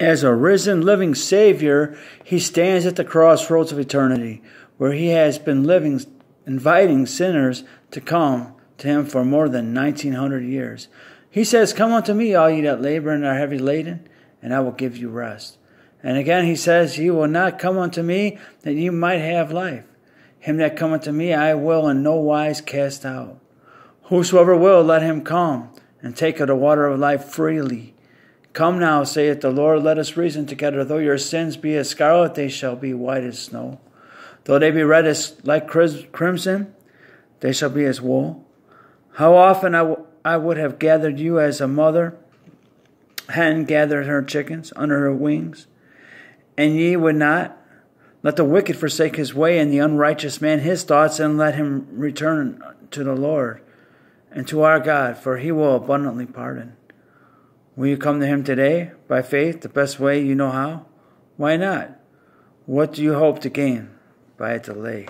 As a risen, living Savior, he stands at the crossroads of eternity, where he has been living, inviting sinners to come to him for more than 1900 years. He says, Come unto me, all ye that labor and are heavy laden, and I will give you rest. And again he says, Ye will not come unto me that ye might have life. Him that cometh to me I will in no wise cast out. Whosoever will, let him come and take of the water of life freely. Come now, saith the Lord, let us reason together. Though your sins be as scarlet, they shall be white as snow. Though they be red as like crimson, they shall be as wool. How often I, w- I would have gathered you as a mother hen gathered her chickens under her wings, and ye would not. Let the wicked forsake his way, and the unrighteous man his thoughts, and let him return to the Lord and to our God, for he will abundantly pardon. Will you come to Him today by faith, the best way you know how? Why not? What do you hope to gain by a delay?